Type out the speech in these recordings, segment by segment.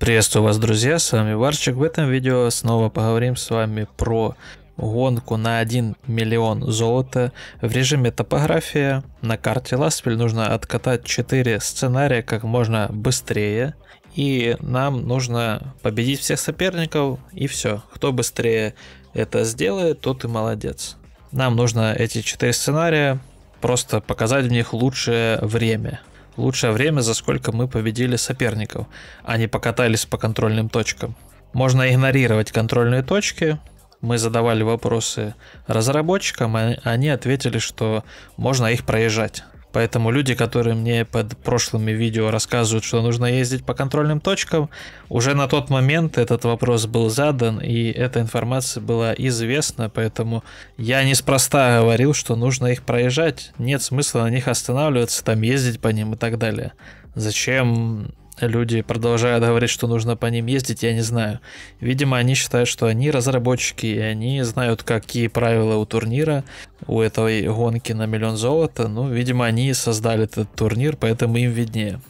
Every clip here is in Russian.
Приветствую вас, друзья, с вами Варчик. В этом видео снова поговорим с вами про гонку на 1 миллион золота в режиме топография. На карте Ласпель нужно откатать 4 сценария как можно быстрее. И нам нужно победить всех соперников и все. Кто быстрее это сделает, тот и молодец. Нам нужно эти 4 сценария просто показать в них лучшее время. Лучшее время, за сколько мы победили соперников, а не покатались по контрольным точкам. Можно игнорировать контрольные точки. Мы задавали вопросы разработчикам, и а они ответили, что можно их проезжать. Поэтому люди, которые мне под прошлыми видео рассказывают, что нужно ездить по контрольным точкам, уже на тот момент этот вопрос был задан, и эта информация была известна, поэтому я неспроста говорил, что нужно их проезжать, нет смысла на них останавливаться, там ездить по ним и так далее. Зачем люди продолжают говорить, что нужно по ним ездить, я не знаю. Видимо, они считают, что они разработчики, и они знают, какие правила у турнира, у этой гонки на миллион золота. Ну, видимо, они создали этот турнир, поэтому им виднее.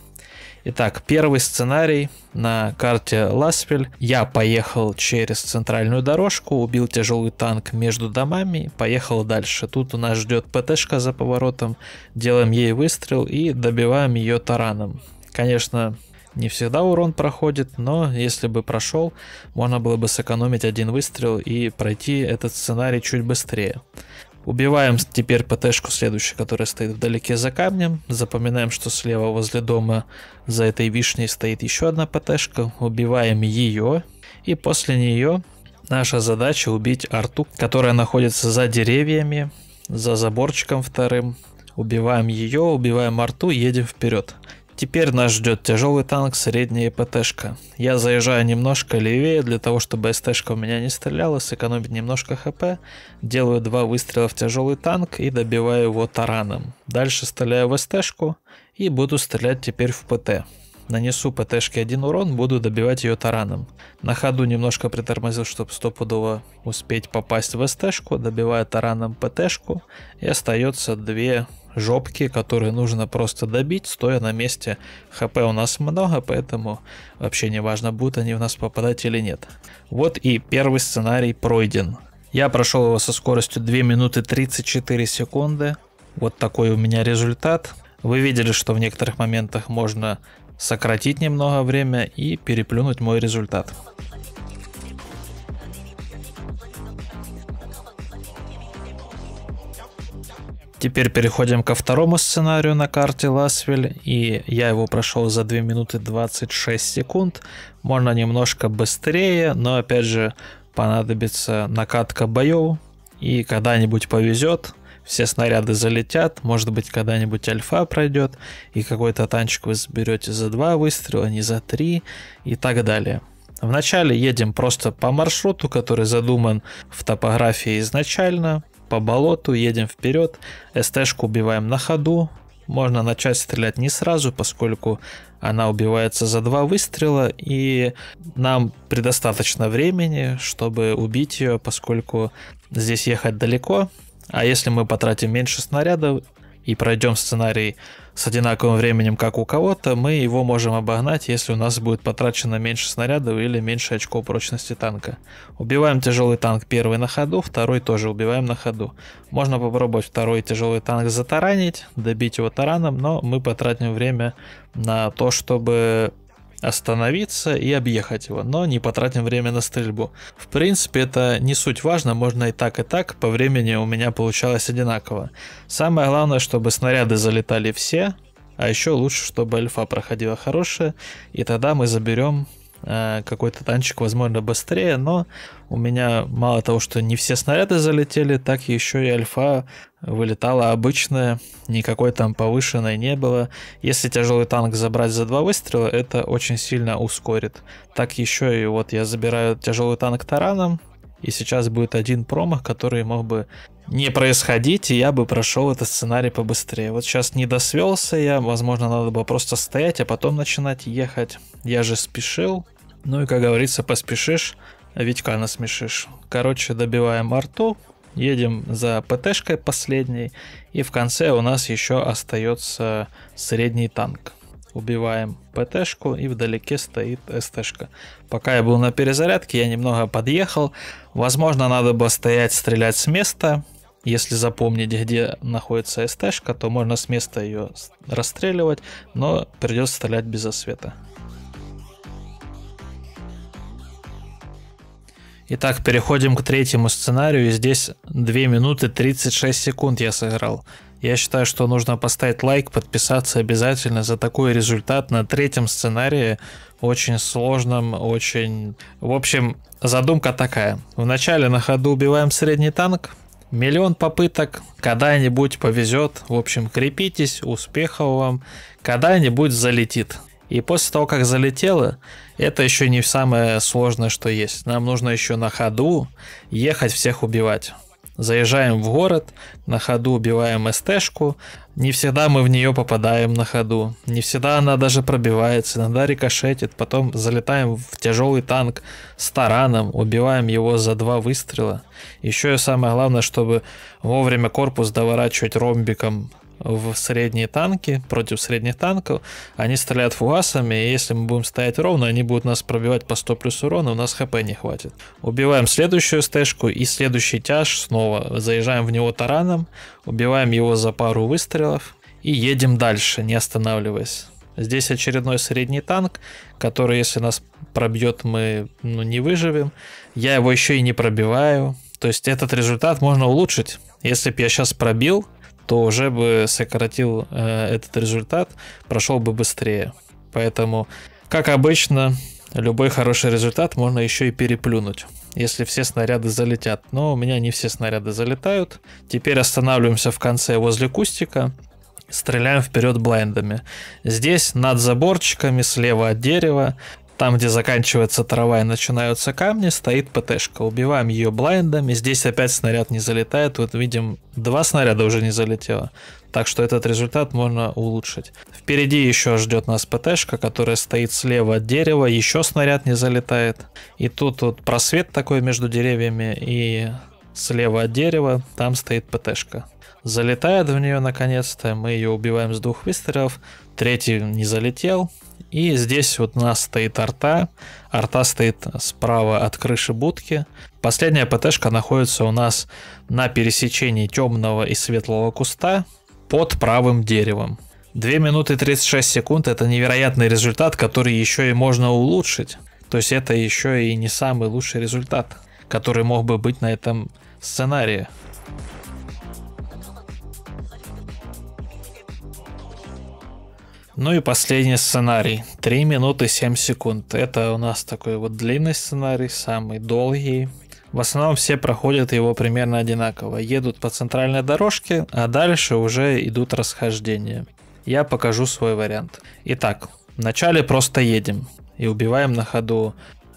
Итак, первый сценарий на карте Ласпель. Я поехал через центральную дорожку, убил тяжелый танк между домами, поехал дальше. Тут у нас ждет ПТшка за поворотом, делаем ей выстрел и добиваем ее тараном. Конечно, не всегда урон проходит, но если бы прошел, можно было бы сэкономить один выстрел и пройти этот сценарий чуть быстрее. Убиваем теперь ПТшку следующую, которая стоит вдалеке за камнем. Запоминаем, что слева возле дома за этой вишней стоит еще одна ПТшка. Убиваем ее. И после нее наша задача убить арту, которая находится за деревьями, за заборчиком вторым. Убиваем ее, убиваем арту, едем вперед. Теперь нас ждет тяжелый танк, средняя ПТ-шка. Я заезжаю немножко левее, для того чтобы СТ-шка у меня не стреляла, сэкономить немножко хп. Делаю два выстрела в тяжелый танк и добиваю его тараном. Дальше стреляю в СТ-шку и буду стрелять теперь в ПТ. Нанесу ПТшке один урон, буду добивать ее тараном. На ходу немножко притормозил, чтобы стопудово успеть попасть в СТшку, добивая тараном ПТшку. И остается две жопки, которые нужно просто добить, стоя на месте. ХП у нас много, поэтому вообще не важно, будут они в нас попадать или нет. Вот и первый сценарий пройден. Я прошел его со скоростью 2 минуты 34 секунды. Вот такой у меня результат. Вы видели, что в некоторых моментах можно сократить немного время и переплюнуть мой результат. Теперь переходим ко второму сценарию на карте Ласвель, и я его прошел за 2 минуты 26 секунд. Можно немножко быстрее, но опять же понадобится накатка боев, и когда-нибудь повезет, все снаряды залетят, может быть, когда-нибудь альфа пройдет, и какой-то танчик вы заберете за два выстрела, не за три, и так далее. Вначале едем просто по маршруту, который задуман в топографии изначально, по болоту, едем вперед, СТшку убиваем на ходу, можно начать стрелять не сразу, поскольку она убивается за два выстрела, и нам предостаточно времени, чтобы убить ее, поскольку здесь ехать далеко, а если мы потратим меньше снарядов и пройдем сценарий с одинаковым временем, как у кого-то, мы его можем обогнать, если у нас будет потрачено меньше снарядов или меньше очков прочности танка. Убиваем тяжелый танк первый на ходу, второй тоже убиваем на ходу. Можно попробовать второй тяжелый танк затаранить, добить его тараном, но мы потратим время на то, чтобы остановиться и объехать его, но не потратим время на стрельбу. В принципе, это не суть важно, можно и так, и так, по времени у меня получалось одинаково. Самое главное, чтобы снаряды залетали все, а еще лучше, чтобы альфа проходила хорошая, и тогда мы заберем Э, какой-то танчик, возможно, быстрее, но у меня мало того, что не все снаряды залетели, так еще и альфа вылетала обычная, никакой там повышенной не было. Если тяжелый танк забрать за два выстрела, это очень сильно ускорит. Так еще и вот я забираю тяжелый танк тараном, и сейчас будет один промах, который мог бы не происходить, и я бы прошел этот сценарий побыстрее. Вот сейчас не досвелся я, возможно, надо было просто стоять, а потом начинать ехать. Я же спешил. Ну и, как говорится, поспешишь, а Витька насмешишь. Короче, добиваем арту, едем за ПТ-шкой последней, и в конце у нас еще остается средний танк. Убиваем ПТ-шку и вдалеке стоит СТ-шка. Пока я был на перезарядке, я немного подъехал. Возможно, надо бы стоять, стрелять с места. Если запомнить, где находится СТ-шка, то можно с места ее расстреливать, но придется стрелять без освета. Итак, переходим к третьему сценарию. И здесь 2 минуты 36 секунд я сыграл. Я считаю, что нужно поставить лайк, подписаться обязательно за такой результат на третьем сценарии, очень сложном, очень... В общем, задумка такая. Вначале на ходу убиваем средний танк, миллион попыток, когда-нибудь повезет, в общем, крепитесь, успехов вам, когда-нибудь залетит. И после того, как залетело, это еще не самое сложное, что есть. Нам нужно еще на ходу ехать всех убивать. Заезжаем в город, на ходу убиваем СТшку. Не всегда мы в нее попадаем на ходу. Не всегда она даже пробивается, иногда рикошетит. Потом залетаем в тяжелый танк с тараном, убиваем его за два выстрела. Еще и самое главное, чтобы вовремя корпус доворачивать ромбиком в средние танки, против средних танков. Они стреляют фугасами, и если мы будем стоять ровно, они будут нас пробивать по 100 плюс урона, у нас хп не хватит. Убиваем следующую стэшку и следующий тяж снова. Заезжаем в него тараном, убиваем его за пару выстрелов и едем дальше, не останавливаясь. Здесь очередной средний танк, который, если нас пробьет, мы ну, не выживем. Я его еще и не пробиваю. То есть этот результат можно улучшить. Если бы я сейчас пробил, то уже бы сократил э, этот результат, прошел бы быстрее. Поэтому, как обычно, любой хороший результат можно еще и переплюнуть, если все снаряды залетят. Но у меня не все снаряды залетают. Теперь останавливаемся в конце возле кустика. Стреляем вперед блайндами. Здесь над заборчиками, слева от дерева, там, где заканчивается трава и начинаются камни, стоит ПТ-шка. Убиваем ее блайндами. Здесь опять снаряд не залетает. Вот видим, два снаряда уже не залетело. Так что этот результат можно улучшить. Впереди еще ждет нас ПТ-шка, которая стоит слева от дерева. Еще снаряд не залетает. И тут вот просвет такой между деревьями. И слева от дерева там стоит ПТ-шка залетает в нее наконец-то, мы ее убиваем с двух выстрелов, третий не залетел, и здесь вот у нас стоит арта, арта стоит справа от крыши будки. Последняя ПТшка находится у нас на пересечении темного и светлого куста под правым деревом. 2 минуты 36 секунд это невероятный результат, который еще и можно улучшить. То есть это еще и не самый лучший результат, который мог бы быть на этом сценарии. Ну и последний сценарий. 3 минуты 7 секунд. Это у нас такой вот длинный сценарий, самый долгий. В основном все проходят его примерно одинаково. Едут по центральной дорожке, а дальше уже идут расхождения. Я покажу свой вариант. Итак, вначале просто едем и убиваем на ходу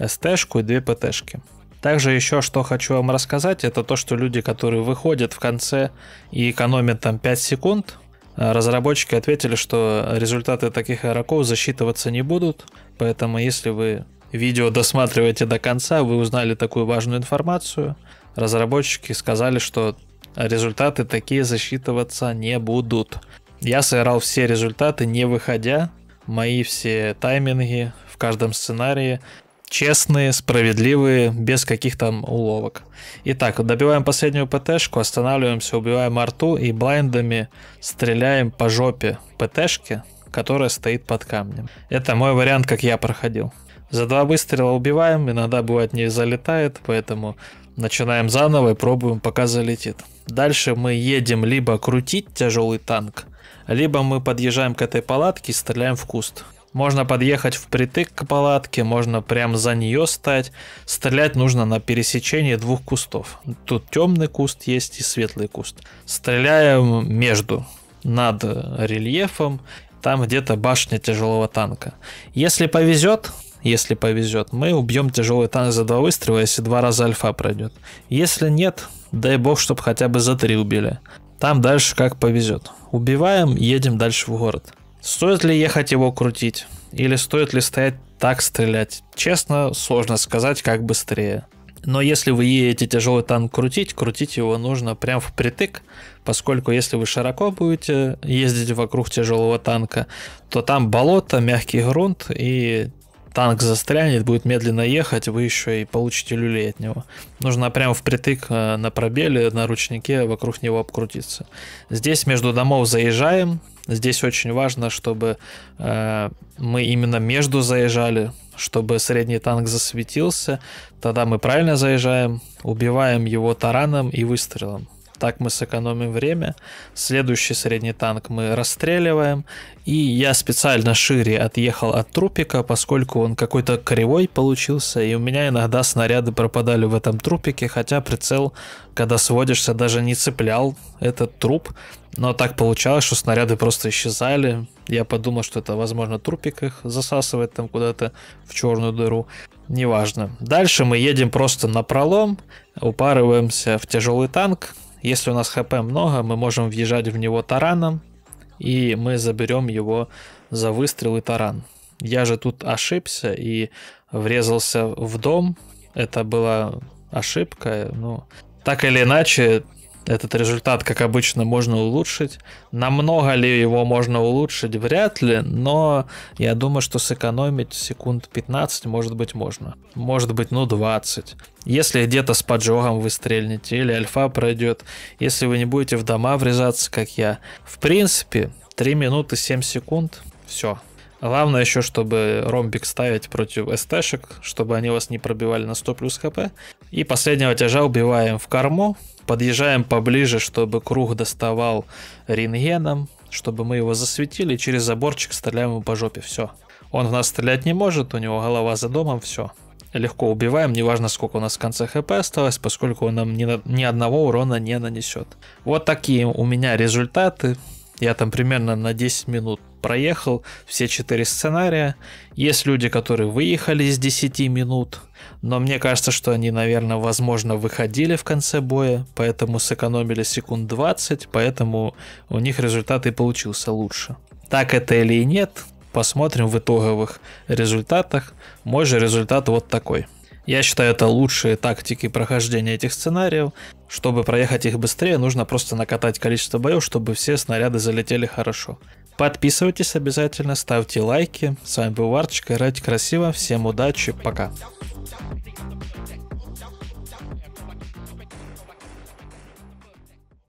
СТшку и две ПТшки. Также еще что хочу вам рассказать, это то, что люди, которые выходят в конце и экономят там 5 секунд, Э, разработчики ответили, что результаты таких игроков засчитываться не будут, поэтому если вы видео досматриваете до конца, вы узнали такую важную информацию. Разработчики сказали, что результаты такие засчитываться не будут. Я сыграл все результаты, не выходя. Мои все тайминги в каждом сценарии честные, справедливые, без каких-то уловок. Итак, добиваем последнюю ПТшку, останавливаемся, убиваем арту и блайндами стреляем по жопе ПТшки, которая стоит под камнем. Это мой вариант, как я проходил. За два выстрела убиваем, иногда бывает не залетает, поэтому начинаем заново и пробуем, пока залетит. Дальше мы едем либо крутить тяжелый танк, либо мы подъезжаем к этой палатке и стреляем в куст. Можно подъехать впритык к палатке, можно прям за нее стать. Стрелять нужно на пересечении двух кустов. Тут темный куст есть и светлый куст. Стреляем между, над рельефом, там где-то башня тяжелого танка. Если повезет, если повезет, мы убьем тяжелый танк за два выстрела, если два раза альфа пройдет. Если нет, дай бог, чтобы хотя бы за три убили. Там дальше как повезет. Убиваем, едем дальше в город. Стоит ли ехать его крутить? Или стоит ли стоять так стрелять? Честно, сложно сказать, как быстрее. Но если вы едете тяжелый танк крутить, крутить его нужно прям впритык, поскольку если вы широко будете ездить вокруг тяжелого танка, то там болото, мягкий грунт, и танк застрянет, будет медленно ехать, вы еще и получите люлей от него. Нужно прям впритык э, на пробеле, на ручнике вокруг него обкрутиться. Здесь между домов заезжаем, Здесь очень важно, чтобы э, мы именно между заезжали, чтобы средний танк засветился. Тогда мы правильно заезжаем, убиваем его тараном и выстрелом. Так мы сэкономим время. Следующий средний танк мы расстреливаем. И я специально шире отъехал от трупика, поскольку он какой-то кривой получился. И у меня иногда снаряды пропадали в этом трупике. Хотя прицел, когда сводишься, даже не цеплял этот труп. Но так получалось, что снаряды просто исчезали. Я подумал, что это, возможно, трупик их засасывает там куда-то в черную дыру. Неважно. Дальше мы едем просто на пролом, упарываемся в тяжелый танк, если у нас хп много, мы можем въезжать в него тараном, и мы заберем его за выстрел и таран. Я же тут ошибся и врезался в дом. Это была ошибка, ну... Так или иначе, этот результат, как обычно, можно улучшить. Намного ли его можно улучшить, вряд ли, но я думаю, что сэкономить секунд 15, может быть, можно. Может быть, ну 20. Если где-то с поджогом вы стрельнете, или альфа пройдет, если вы не будете в дома врезаться, как я. В принципе, 3 минуты 7 секунд, все, Главное еще, чтобы ромбик ставить против СТшек, чтобы они вас не пробивали на 100 плюс хп. И последнего тяжа убиваем в корму, подъезжаем поближе, чтобы круг доставал рентгеном, чтобы мы его засветили, через заборчик стреляем ему по жопе, все. Он в нас стрелять не может, у него голова за домом, все. Легко убиваем, неважно сколько у нас в конце хп осталось, поскольку он нам ни, ни одного урона не нанесет. Вот такие у меня результаты. Я там примерно на 10 минут проехал все четыре сценария. Есть люди, которые выехали с 10 минут, но мне кажется, что они, наверное, возможно, выходили в конце боя, поэтому сэкономили секунд 20, поэтому у них результат и получился лучше. Так это или и нет, посмотрим в итоговых результатах. Мой же результат вот такой – я считаю, это лучшие тактики прохождения этих сценариев. Чтобы проехать их быстрее, нужно просто накатать количество боев, чтобы все снаряды залетели хорошо. Подписывайтесь обязательно, ставьте лайки. С вами был Варчик, играйте красиво, всем удачи, пока.